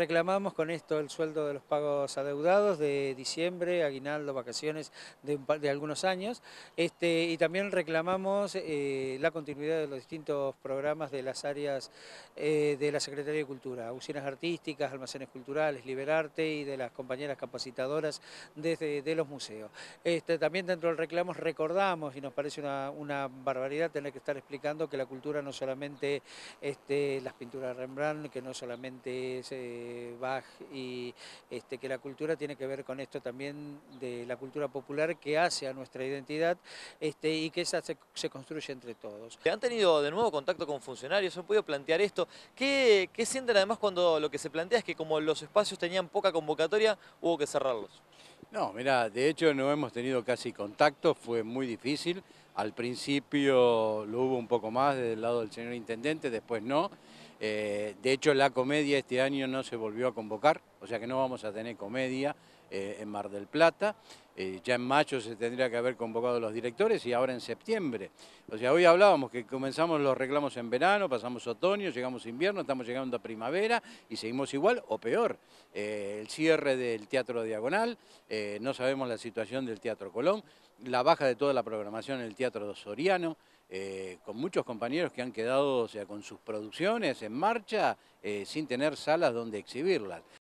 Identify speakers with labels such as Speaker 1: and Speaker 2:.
Speaker 1: Reclamamos con esto el sueldo de los pagos adeudados de diciembre, aguinaldo, vacaciones de, algunos años, este, y también reclamamos eh, la continuidad de los distintos programas de las áreas eh, de la Secretaría de Cultura, usinas artísticas, almacenes culturales, Liberarte y de las compañeras capacitadoras desde de los museos. Este, también dentro del reclamo recordamos, y nos parece una, barbaridad tener que estar explicando que la cultura no solamente este, las pinturas de Rembrandt, que no solamente es... Eh, eh, y este, que la cultura tiene que ver con esto también de la cultura popular que hace a nuestra identidad este, y que esa se, construye entre todos. ¿Han tenido
Speaker 2: de nuevo contacto con funcionarios? ¿Han podido plantear esto? ¿Qué, ¿Qué sienten además cuando lo que se plantea es que como los espacios tenían poca convocatoria, hubo que cerrarlos?
Speaker 3: No, mira, de hecho no hemos tenido casi contacto, fue muy difícil. Al principio lo hubo un poco más desde el lado del señor intendente, después no. Eh, de hecho, la comedia este año no se volvió a convocar, o sea que no vamos a tener comedia eh, en Mar del Plata. Eh, ya en mayo se tendría que haber convocado los directores y ahora en septiembre. O sea, hoy hablábamos que comenzamos los reclamos en verano, pasamos otoño, llegamos invierno, estamos llegando a primavera y seguimos igual o peor. el cierre del Teatro Diagonal, no sabemos la situación del Teatro Colón, la baja de toda la programación en el Teatro Soriano, eh, con muchos compañeros que han quedado o sea, con sus producciones en marcha eh, sin tener salas donde exhibirlas.